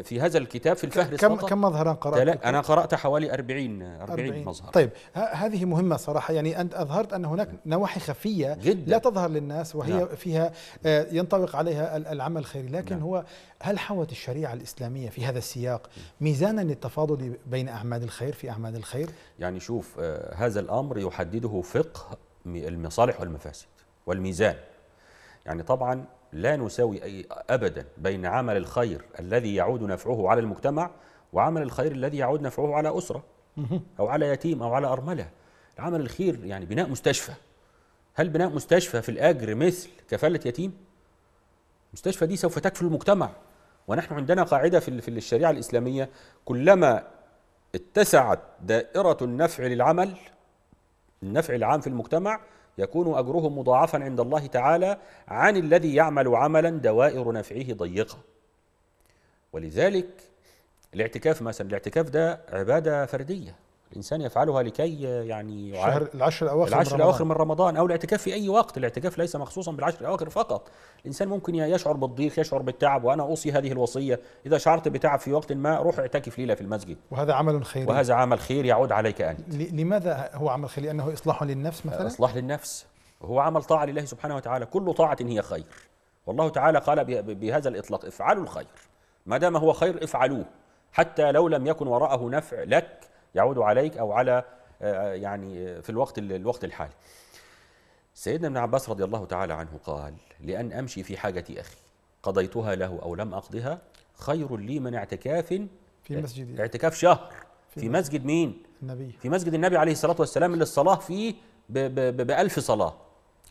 في هذا الكتاب في الفهرس كم كم مظهرا قرات؟ انا قرات حوالي 40 40, مظهر طيب هذه مهمه صراحه يعني انت اظهرت ان هناك نعم. نواحي خفيه جدا. لا تظهر للناس وهي نعم. فيها آه، ينطبق عليها العمل الخيري لكن نعم. هو هل حوت الشريعه الاسلاميه في هذا السياق ميزانا للتفاضل بين اعمال الخير في اعمال الخير؟ يعني شوف آه، هذا الامر يحدده فقه المصالح والمفاسد والميزان يعني طبعا لا نساوي أي أبدا بين عمل الخير الذي يعود نفعه على المجتمع وعمل الخير الذي يعود نفعه على أسرة أو على يتيم أو على أرملة العمل الخير يعني بناء مستشفى هل بناء مستشفى في الأجر مثل كفالة يتيم؟ المستشفى دي سوف تكفل المجتمع ونحن عندنا قاعدة في في الشريعة الإسلامية كلما اتسعت دائرة النفع للعمل النفع العام في المجتمع يكون أجرهم مضاعفا عند الله تعالى عن الذي يعمل عملا دوائر نفعه ضيقة ولذلك الاعتكاف مثلا الاعتكاف ده عبادة فردية الانسان يفعلها لكي يعني الشهر العشر الاواخر العشر من الاواخر من رمضان او الاعتكاف في اي وقت الاعتكاف ليس مخصوصا بالعشر الاواخر فقط الانسان ممكن يشعر بالضيق يشعر بالتعب وانا اوصي هذه الوصيه اذا شعرت بتعب في وقت ما روح اعتكف ليله في المسجد وهذا عمل خيري وهذا عمل خير يعود عليك انت لماذا هو عمل خير لانه اصلاح للنفس مثلا آه، اصلاح للنفس هو عمل طاعه لله سبحانه وتعالى كل طاعه هي خير والله تعالى قال بهذا الاطلاق افعلوا الخير ما دام هو خير افعلوه حتى لو لم يكن وراءه نفع لك يعود عليك أو على آه، آه، يعني آه، في الوقت الوقت الحالي سيدنا ابن عباس رضي الله تعالى عنه قال لأن أمشي في حاجة أخي قضيتها له أو لم أقضها خير لي من اعتكاف في مسجد اعتكاف شهر في, في مسجد مين النبي في مسجد النبي عليه الصلاة والسلام اللي الصلاة فيه بألف صلاة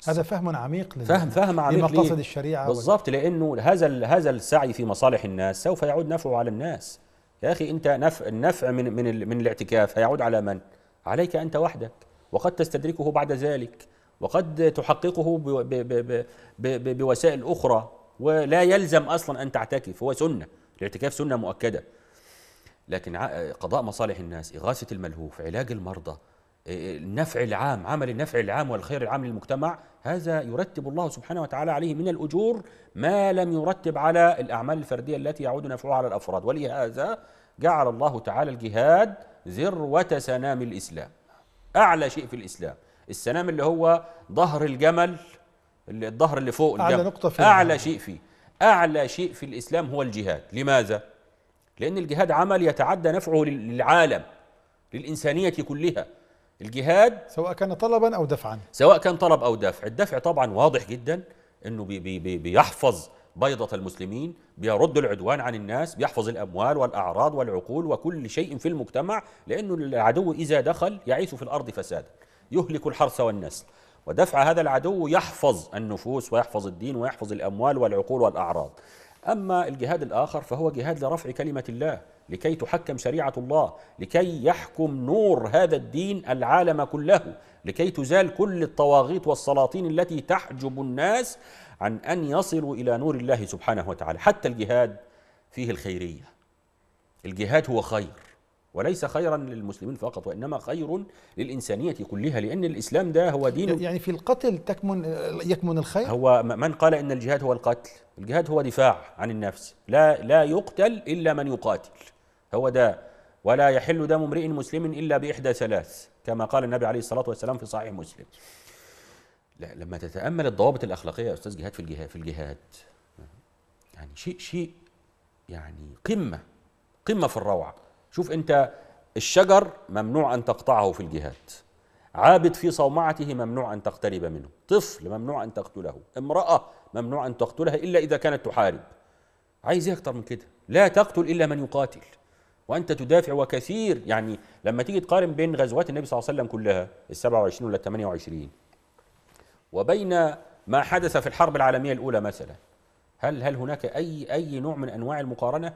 هذا فهم عميق فهم فهم عميق لمقاصد الشريعة بالضبط لأنه هذا هذا السعي في مصالح الناس سوف يعود نفعه على الناس يا أخي أنت نفع النفع من من من الاعتكاف هيعود على من؟ عليك أنت وحدك وقد تستدركه بعد ذلك وقد تحققه بوسائل أخرى ولا يلزم أصلا أن تعتكف هو سنة الاعتكاف سنة مؤكدة لكن قضاء مصالح الناس إغاثة الملهوف علاج المرضى النفع العام عمل النفع العام والخير العام للمجتمع هذا يرتب الله سبحانه وتعالى عليه من الأجور ما لم يرتب على الأعمال الفردية التي يعود نفعها على الأفراد ولهذا جعل الله تعالى الجهاد ذروة سنام الإسلام أعلى شيء في الإسلام السنام اللي هو ظهر الجمل الظهر اللي فوق الجمل أعلى نقطة فيه أعلى شيء فيه أعلى شيء في الإسلام هو الجهاد لماذا؟ لأن الجهاد عمل يتعدى نفعه للعالم للإنسانية كلها الجهاد سواء كان طلبا أو دفعا سواء كان طلب أو دفع الدفع طبعا واضح جدا أنه بي بي بيحفظ بيضة المسلمين بيرد العدوان عن الناس بيحفظ الأموال والأعراض والعقول وكل شيء في المجتمع لأنه العدو إذا دخل يعيث في الأرض فسادا يهلك الحرث والنسل ودفع هذا العدو يحفظ النفوس ويحفظ الدين ويحفظ الأموال والعقول والأعراض أما الجهاد الآخر فهو جهاد لرفع كلمة الله لكي تحكم شريعة الله لكي يحكم نور هذا الدين العالم كله لكي تزال كل الطواغيت والسلاطين التي تحجب الناس عن أن يصلوا إلى نور الله سبحانه وتعالى حتى الجهاد فيه الخيرية الجهاد هو خير وليس خيرا للمسلمين فقط وإنما خير للإنسانية كلها لأن الإسلام ده هو دين يعني في القتل تكمن يكمن الخير هو من قال إن الجهاد هو القتل الجهاد هو دفاع عن النفس لا, لا يقتل إلا من يقاتل هو ده ولا يحل دم امرئ مسلم إلا بإحدى ثلاث كما قال النبي عليه الصلاة والسلام في صحيح مسلم لا لما تتأمل الضوابط الأخلاقية يا أستاذ جهاد في الجهاد في الجهاد يعني شيء شيء يعني قمة قمة في الروعة شوف انت الشجر ممنوع ان تقطعه في الجهاد عابد في صومعته ممنوع ان تقترب منه طفل ممنوع ان تقتله امراه ممنوع ان تقتلها الا اذا كانت تحارب عايز ايه اكتر من كده لا تقتل الا من يقاتل وانت تدافع وكثير يعني لما تيجي تقارن بين غزوات النبي صلى الله عليه وسلم كلها ال 27 ولا ال 28 وبين ما حدث في الحرب العالميه الاولى مثلا هل هل هناك اي اي نوع من انواع المقارنه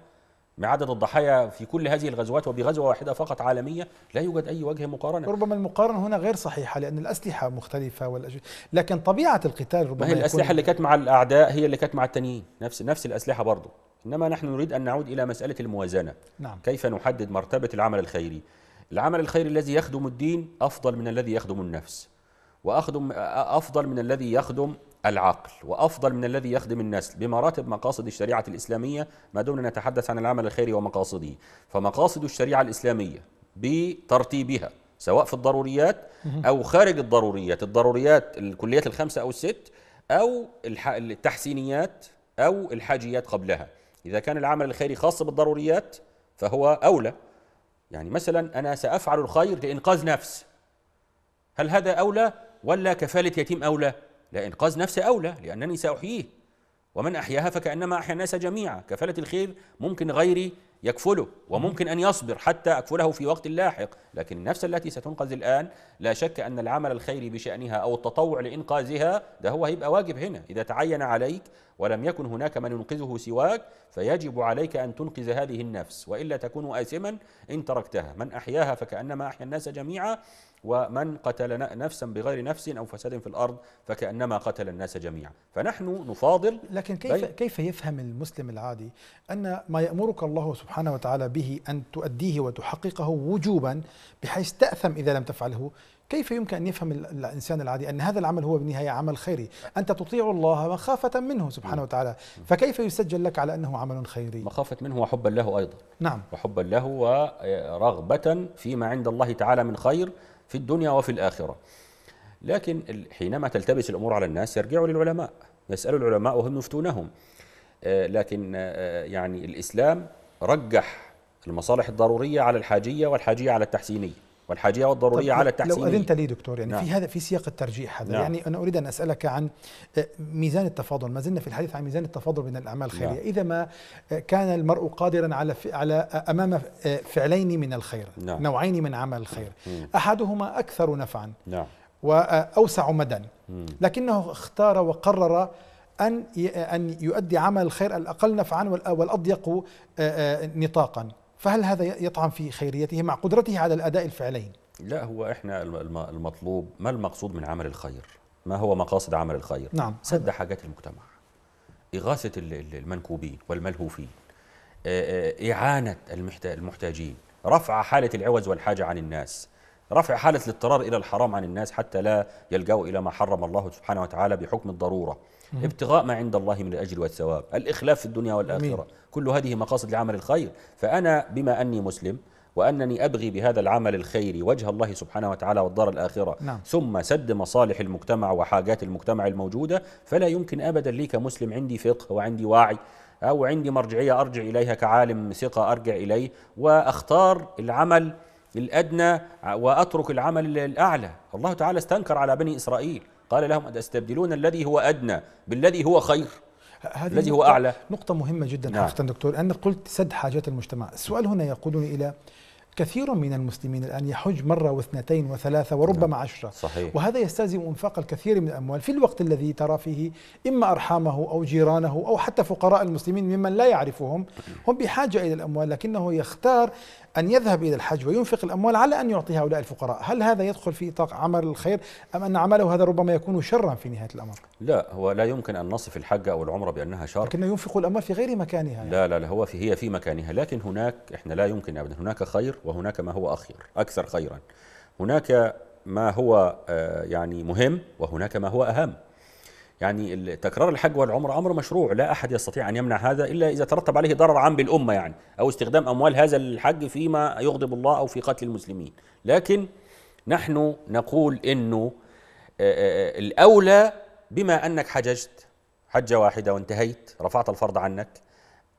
عدد الضحايا في كل هذه الغزوات وبغزوة واحدة فقط عالمية لا يوجد أي وجه مقارنة ربما المقارنة هنا غير صحيحة لأن الأسلحة مختلفة والأج... لكن طبيعة القتال ربما هي الأسلحة يكون... اللي كانت مع الأعداء هي اللي كانت مع التانيين نفس نفس الأسلحة برضه إنما نحن نريد أن نعود إلى مسألة الموازنة نعم. كيف نحدد مرتبة العمل الخيري العمل الخيري الذي يخدم الدين أفضل من الذي يخدم النفس وأخدم أفضل من الذي يخدم العقل وأفضل من الذي يخدم النسل بمراتب مقاصد الشريعة الإسلامية ما دمنا نتحدث عن العمل الخيري ومقاصده فمقاصد الشريعة الإسلامية بترتيبها سواء في الضروريات أو خارج الضروريات الضروريات الكليات الخمسة أو الست أو التحسينيات أو الحاجيات قبلها إذا كان العمل الخيري خاص بالضروريات فهو أولى يعني مثلا أنا سأفعل الخير لإنقاذ نفس هل هذا أولى ولا كفالة يتيم أولى؟ لإنقاذ نفسي أولى لأنني سأحييه ومن أحياها فكأنما أحيا الناس جميعا كفالة الخير ممكن غيري يكفله وممكن أن يصبر حتى أكفله في وقت لاحق لكن النفس التي ستنقذ الآن لا شك أن العمل الخيري بشأنها أو التطوع لإنقاذها ده هو هيبقى واجب هنا إذا تعين عليك ولم يكن هناك من ينقذه سواك فيجب عليك أن تنقذ هذه النفس وإلا تكون آثما إن تركتها من أحياها فكأنما أحيا الناس جميعا ومن قتل نفسا بغير نفس أو فساد في الأرض فكأنما قتل الناس جميعا فنحن نفاضل لكن كيف, كيف يفهم المسلم العادي أن ما يأمرك الله سبحانه سبحانه وتعالى به أن تؤديه وتحققه وجوبا بحيث تأثم إذا لم تفعله كيف يمكن أن يفهم الإنسان العادي أن هذا العمل هو بالنهاية عمل خيري أنت تطيع الله مخافة منه سبحانه وتعالى فكيف يسجل لك على أنه عمل خيري مخافة منه وحبا له أيضا نعم وحبا له ورغبة فيما عند الله تعالى من خير في الدنيا وفي الآخرة لكن حينما تلتبس الأمور على الناس يرجعوا للعلماء يسألوا العلماء وهم يفتونهم آه، لكن آه، يعني الإسلام رجح المصالح الضرورية على الحاجية والحاجية على التحسينية والحاجيه والضروريه على التحسينيه لو اذنت لي دكتور يعني نعم. في هذا في سياق الترجيح هذا نعم. يعني انا اريد ان اسالك عن آه، ميزان التفاضل ما زلنا في الحديث عن ميزان التفاضل بين الاعمال الخيريه نعم. اذا ما آه، كان المرء قادرا على على آه، امام فعلين من الخير نعم. نوعين من عمل الخير مم. احدهما اكثر نفعا نعم. واوسع مدى لكنه اختار وقرر أن أن يؤدي عمل الخير الأقل نفعا والأضيق آه، آه، نطاقا فهل هذا يطعن في خيريته مع قدرته على الأداء الفعلين؟ لا هو إحنا المطلوب ما المقصود من عمل الخير ما هو مقاصد عمل الخير نعم سد حاجات المجتمع إغاثة المنكوبين والملهوفين آه، إعانة المحتاجين رفع حالة العوز والحاجة عن الناس رفع حالة الاضطرار إلى الحرام عن الناس حتى لا يلجأوا إلى ما حرم الله سبحانه وتعالى بحكم الضرورة ابتغاء ما عند الله من الأجر والثواب الإخلاف في الدنيا والآخرة كل هذه مقاصد لعمل الخير فأنا بما أني مسلم وأنني أبغي بهذا العمل الخيري وجه الله سبحانه وتعالى والدار الآخرة نعم. ثم سد مصالح المجتمع وحاجات المجتمع الموجودة فلا يمكن أبدا لي كمسلم عندي فقه وعندي وعي أو عندي مرجعية أرجع إليها كعالم ثقة أرجع إليه وأختار العمل الأدنى وأترك العمل الأعلى الله تعالى استنكر على بني إسرائيل قال لهم أتستبدلون الذي هو أدنى بالذي هو خير هذه الذي هو أعلى نقطة مهمة جدا نعم. حقيقة دكتور أنك قلت سد حاجات المجتمع السؤال هنا يقودني إلى كثير من المسلمين الآن يحج مرة واثنتين وثلاثة وربما نعم، عشرة صحيح. وهذا يستلزم إنفاق الكثير من الأموال في الوقت الذي ترى فيه إما أرحامه أو جيرانه أو حتى فقراء المسلمين ممن لا يعرفهم هم بحاجة إلى الأموال لكنه يختار أن يذهب إلى الحج وينفق الأموال على أن يعطي هؤلاء الفقراء هل هذا يدخل في إطاق عمل الخير أم أن عمله هذا ربما يكون شرا في نهاية الأمر لا هو لا يمكن أن نصف الحج أو العمرة بأنها شر لكنه ينفق الأموال في غير مكانها يعني. لا لا لا هو في هي في مكانها لكن هناك إحنا لا يمكن أبدا هناك خير وهناك ما هو أخير أكثر خيرا هناك ما هو آه، يعني مهم وهناك ما هو أهم يعني تكرار الحج والعمرة أمر مشروع لا أحد يستطيع أن يمنع هذا إلا إذا ترتب عليه ضرر عام بالأمة يعني أو استخدام أموال هذا الحج فيما يغضب الله أو في قتل المسلمين لكن نحن نقول إنه آه، آه، الأولى بما أنك حججت حجة واحدة وانتهيت رفعت الفرض عنك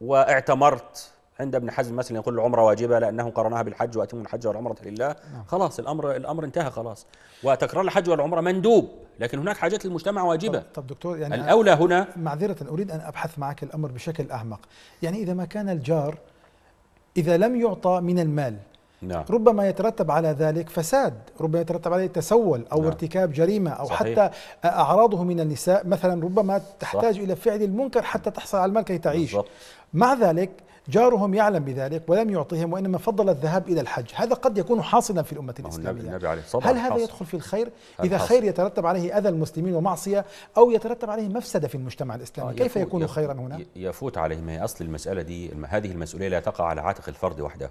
واعتمرت عند ابن حزم مثلا يقول العمره واجبه لانه قرناها بالحج واتم الحج والعمره لله نعم. خلاص الامر الامر انتهى خلاص وتكرار الحج والعمره مندوب لكن هناك حاجات المجتمع واجبه طب, طب دكتور يعني الاولى هنا معذره اريد ان ابحث معك الامر بشكل اعمق يعني اذا ما كان الجار اذا لم يعطى من المال نعم. ربما يترتب على ذلك فساد ربما يترتب عليه تسول أو نعم. ارتكاب جريمة أو صحيح. حتى أعراضه من النساء مثلا ربما تحتاج صح. إلى فعل المنكر حتى تحصل على المال كي تعيش بالضبط. مع ذلك جارهم يعلم بذلك ولم يعطهم وإنما فضل الذهاب إلى الحج هذا قد يكون حاصلا في الأمة الإسلامية النبي عليه الصلاة هل هذا يدخل في الخير إذا حاصل. خير يترتب عليه أذى المسلمين ومعصية أو يترتب عليه مفسدة في المجتمع الإسلامي آه، كيف يكون خيرا هنا يفوت عليه ما هي أصل المسألة دي هذه المسؤولية لا تقع على عاتق الفرد وحده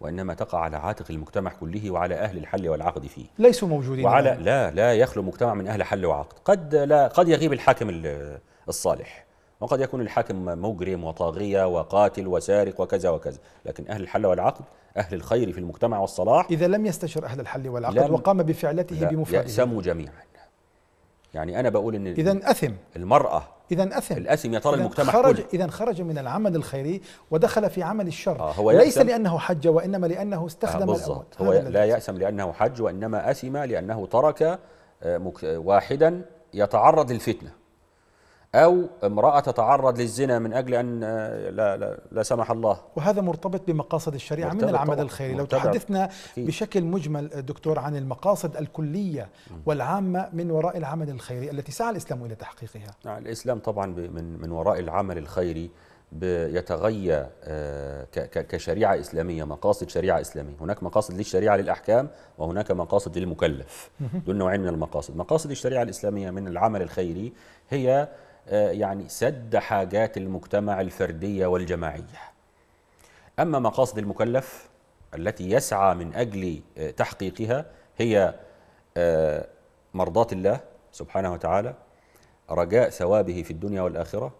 وإنما تقع على عاتق المجتمع كله وعلى أهل الحل والعقد فيه ليسوا موجودين وعلى لا لا يخلو مجتمع من أهل حل وعقد قد لا قد يغيب الحاكم الصالح وقد يكون الحاكم مجرم وطاغية وقاتل وسارق وكذا وكذا لكن أهل الحل والعقد أهل الخير في المجتمع والصلاح إذا لم يستشر أهل الحل والعقد وقام بفعلته بمفرده يأسموا جميعا يعني أنا بقول إن إذا أثم المرأة إذا أثم الأثم يا ترى المجتمع خرج إذا خرج من العمل الخيري ودخل في عمل الشر آه هو ليس لأنه حج وإنما لأنه استخدم آه الأول هو لا يأسم لأنه حج وإنما أثم لأنه ترك آه، واحدا يتعرض للفتنة أو امرأة تتعرض للزنا من أجل أن آه، لا, لا, لا سمح الله وهذا مرتبط بمقاصد الشريعة من العمل الخيري لو تحدثنا بشكل مجمل آه، دكتور عن المقاصد الكلية والعامة من وراء العمل الخيري التي سعى الإسلام إلى تحقيقها نعم، الإسلام طبعا من, من وراء العمل الخيري يتغيى آه، كشريعة إسلامية مقاصد شريعة إسلامية هناك مقاصد للشريعة للأحكام وهناك مقاصد للمكلف دول نوعين من المقاصد مقاصد الشريعة الإسلامية من العمل الخيري هي آه، يعني سد حاجات المجتمع الفردية والجماعية أما مقاصد المكلف التي يسعى من أجل آه، تحقيقها هي آه، مرضاة الله سبحانه وتعالى رجاء ثوابه في الدنيا والآخرة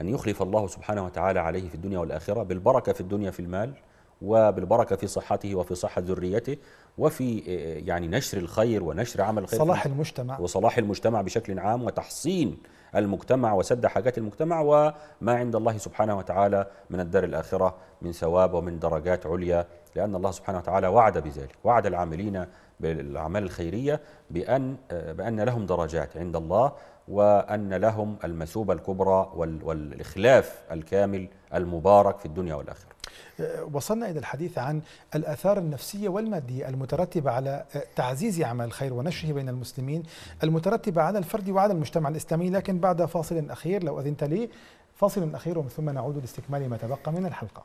أن يخلف الله سبحانه وتعالى عليه في الدنيا والآخرة بالبركة في الدنيا في المال وبالبركه في صحته وفي صحه ذريته وفي آه، آه، يعني نشر الخير ونشر عمل الخير صلاح المجتمع وصلاح المجتمع بشكل عام وتحصين المجتمع وسد حاجات المجتمع وما عند الله سبحانه وتعالى من الدار الاخره من ثواب ومن درجات عليا لان الله سبحانه وتعالى وعد بذلك وعد العاملين بالاعمال الخيريه بان آه، بان لهم درجات عند الله وأن لهم المثوبة الكبرى والإخلاف الكامل المبارك في الدنيا والآخرة آه، وصلنا إلى الحديث عن الآثار النفسية والمادية المترتبة على آه، تعزيز عمل الخير ونشره بين المسلمين المترتبة على الفرد وعلى المجتمع الإسلامي لكن بعد فاصل أخير لو أذنت لي فاصل أخير ومن ثم نعود لاستكمال ما تبقى من الحلقة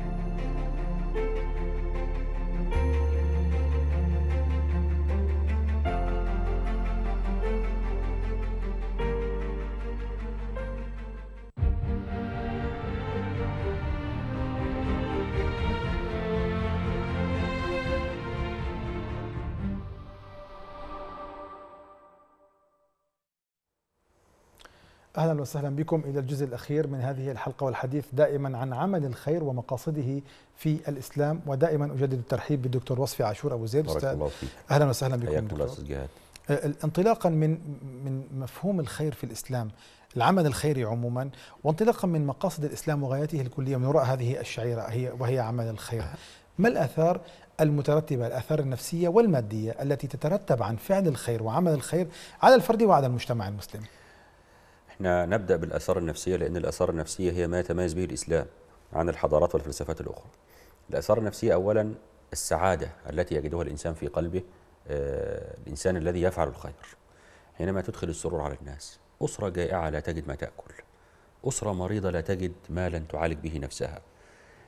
أهلا وسهلا بكم إلى الجزء الأخير من هذه الحلقة والحديث دائما عن عمل الخير ومقاصده في الإسلام ودائما أجدد الترحيب بالدكتور وصفي عاشور أبو زيد أستاذ أهلا وسهلا بكم دكتور أه، انطلاقا من من مفهوم الخير في الإسلام العمل الخيري عموما وانطلاقا من مقاصد الإسلام وغاياته الكلية من وراء هذه الشعيرة هي وهي عمل الخير ما الآثار المترتبة الآثار النفسية والمادية التي تترتب عن فعل الخير وعمل الخير على الفرد وعلى المجتمع المسلم احنا نبدأ بالآثار النفسية لأن الآثار النفسية هي ما يتميز به الإسلام عن الحضارات والفلسفات الأخرى الآثار النفسية أولا السعادة التي يجدها الإنسان في قلبه آه، الإنسان الذي يفعل الخير حينما تدخل السرور على الناس أسرة جائعة لا تجد ما تأكل أسرة مريضة لا تجد مالا تعالج به نفسها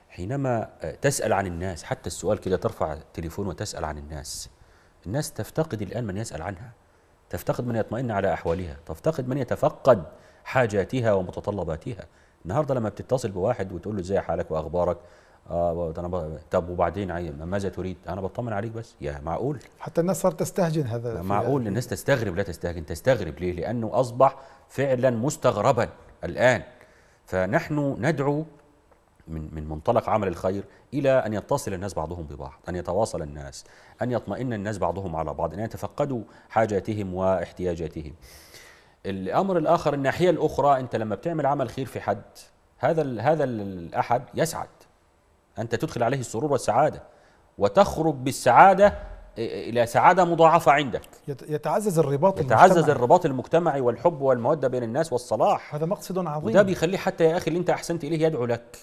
حينما آه، تسأل عن الناس حتى السؤال كده ترفع التليفون وتسأل عن الناس الناس تفتقد الآن من يسأل عنها تفتقد من يطمئن على أحوالها تفتقد من يتفقد حاجاتها ومتطلباتها النهاردة لما بتتصل بواحد وتقول له ازاي حالك وأخبارك آه أنا ب... طب وبعدين ماذا تريد؟ انا بطمن عليك بس يا معقول حتى الناس صارت تستهجن هذا معقول الناس تستغرب لا تستهجن تستغرب ليه؟ لانه اصبح فعلا مستغربا الان فنحن ندعو من من منطلق عمل الخير الى ان يتصل الناس بعضهم ببعض، ان يتواصل الناس، ان يطمئن الناس بعضهم على بعض، ان يتفقدوا حاجاتهم واحتياجاتهم. الامر الاخر الناحيه الاخرى انت لما بتعمل عمل خير في حد هذا هذا الاحد يسعد. انت تدخل عليه السرور والسعاده وتخرج بالسعاده الى سعاده مضاعفه عندك يتعزز الرباط يتعزز المجتمع. الرباط المجتمعي والحب والموده بين الناس والصلاح هذا مقصد عظيم وده بيخليه حتى يا اخي اللي انت احسنت اليه يدعو لك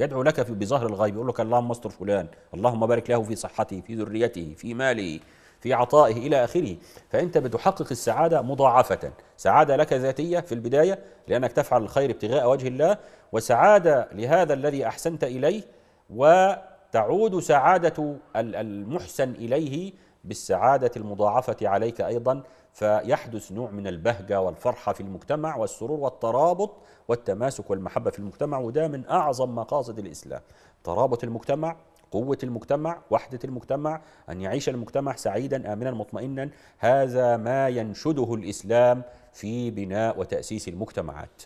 يدعو لك في بظهر الغيب يقول لك اللهم استر فلان اللهم بارك له في صحته في ذريته في ماله في عطائه إلى آخره فأنت بتحقق السعادة مضاعفة سعادة لك ذاتية في البداية لأنك تفعل الخير ابتغاء وجه الله وسعادة لهذا الذي أحسنت إليه وتعود سعادة المحسن إليه بالسعادة المضاعفة عليك أيضا فيحدث نوع من البهجة والفرحة في المجتمع والسرور والترابط والتماسك والمحبة في المجتمع وده من أعظم مقاصد الإسلام ترابط المجتمع قوة المجتمع وحدة المجتمع أن يعيش المجتمع سعيدا آمنا مطمئنا هذا ما ينشده الإسلام في بناء وتأسيس المجتمعات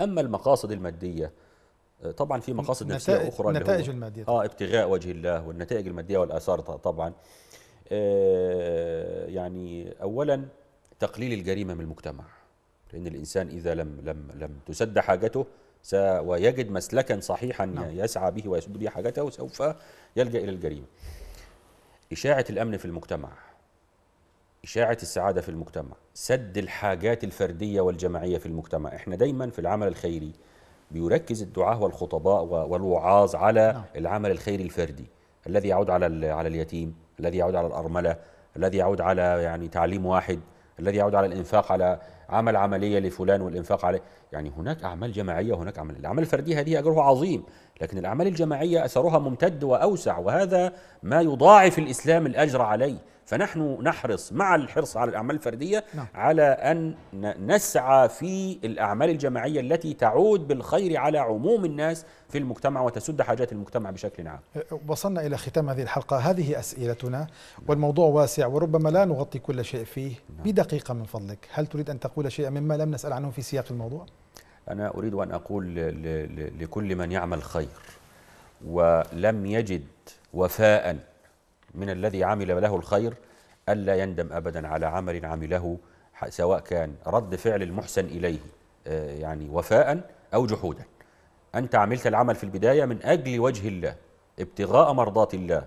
أما المقاصد المادية طبعا في مقاصد نفسية أخرى النتائج المادية آه ابتغاء وجه الله والنتائج المادية والآثار طبعا آه، يعني أولا تقليل الجريمة من المجتمع لأن الإنسان إذا لم لم لم تسد حاجته ويجد مسلكا صحيحا نعم. يسعى به ويسد به حاجته سوف يلجأ إلى الجريمة إشاعة الأمن في المجتمع إشاعة السعادة في المجتمع سد الحاجات الفردية والجماعية في المجتمع إحنا دايما في العمل الخيري بيركز الدعاة والخطباء والوعاظ على نعم. العمل الخيري الفردي الذي يعود على على اليتيم الذي يعود على الأرملة الذي يعود على يعني تعليم واحد الذي يعود على الإنفاق على عمل عملية لفلان والإنفاق عليه يعني هناك أعمال جماعية وهناك أعمال الأعمال الفردية هذه أجرها عظيم لكن الأعمال الجماعية أثرها ممتد وأوسع وهذا ما يضاعف الإسلام الأجر عليه فنحن نحرص مع الحرص على الأعمال الفردية نعم. على أن نسعى في الأعمال الجماعية التي تعود بالخير على عموم الناس في المجتمع وتسد حاجات المجتمع بشكل عام أه، أه، وصلنا إلى ختام هذه الحلقة هذه أسئلتنا والموضوع واسع وربما لا نغطي كل شيء فيه نعم. بدقيقة من فضلك هل تريد أن تقول شيئا مما لم نسأل عنه في سياق الموضوع؟ أنا أريد أن أقول لكل من يعمل خير ولم يجد وفاء من الذي عمل له الخير ألا يندم أبدا على عمل عمله سواء كان رد فعل المحسن إليه آه، يعني وفاء أو جحودا أنت عملت العمل في البداية من أجل وجه الله ابتغاء مرضات الله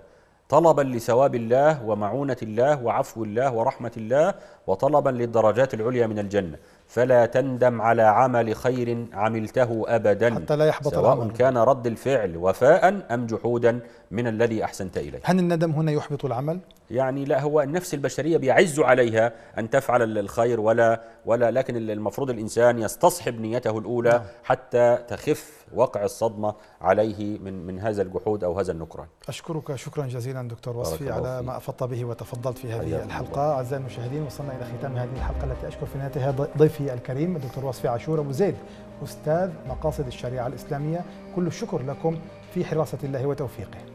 طلبا لثواب الله ومعونة الله وعفو الله ورحمة الله وطلبا للدرجات العليا من الجنة فلا تندم على عمل خير عملته أبدا حتى لا يحبط سواء العمل. كان رد الفعل وفاء أم جحودا من الذي أحسنت إليه هل الندم هنا يحبط العمل؟ يعني لا هو النفس البشريه بيعز عليها ان تفعل الخير ولا ولا لكن المفروض الانسان يستصحب نيته الاولى نعم. حتى تخف وقع الصدمه عليه من من هذا الجحود او هذا النكران. اشكرك شكرا جزيلا دكتور وصفي على ما افضت به وتفضلت في هذه الحلقه، اعزائي المشاهدين وصلنا الى ختام هذه الحلقه التي اشكر في نهايتها ضيفي الكريم الدكتور وصفي عاشور ابو زيد استاذ مقاصد الشريعه الاسلاميه، كل الشكر لكم في حراسه الله وتوفيقه.